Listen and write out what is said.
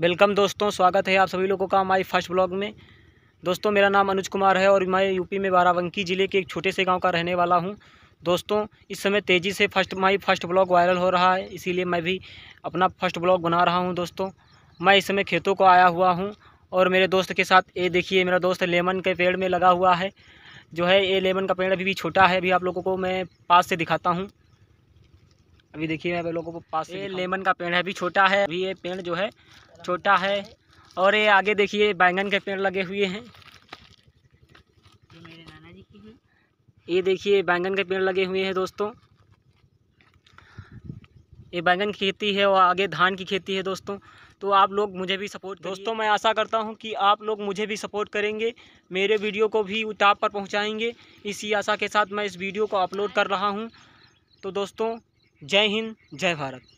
welcome दोस्तों स्वागत है आप सभी लोगों का हमारे फर्स्ट ब्लॉग में दोस्तों मेरा नाम अनुज कुमार है और मैं यूपी में बाराबंकी ज़िले के एक छोटे से गांव का रहने वाला हूं दोस्तों इस समय तेज़ी से first my first blog viral हो रहा है इसीलिए मैं भी अपना फर्स्ट ब्लॉग बना रहा हूँ दोस्तों मैं इस समय खेतों को आया हुआ हूँ और मेरे दोस्त के साथ ये देखिए मेरा दोस्त लेमन के पेड़ में लगा हुआ है जो है ये लेमन का पेड़ अभी भी छोटा है अभी आप लोगों को मैं पास से दिखाता हूँ अभी देखिए मैं आप लोगों को पास ये लेमन का पेड़ है अभी छोटा है अभी ये पेड़ जो है छोटा है और ये आगे देखिए बैंगन के पेड़ लगे हुए हैं ये देखिए बैंगन के पेड़ लगे हुए हैं दोस्तों ये बैंगन की खेती है और आगे धान की खेती है दोस्तों तो आप लोग मुझे भी सपोर्ट दोस्तों मैं आशा करता हूं कि आप लोग मुझे भी सपोर्ट करेंगे मेरे वीडियो को भी उताप पर पहुंचाएंगे इसी आशा के साथ मैं इस वीडियो को अपलोड कर रहा हूं तो दोस्तों जय हिंद जय भारत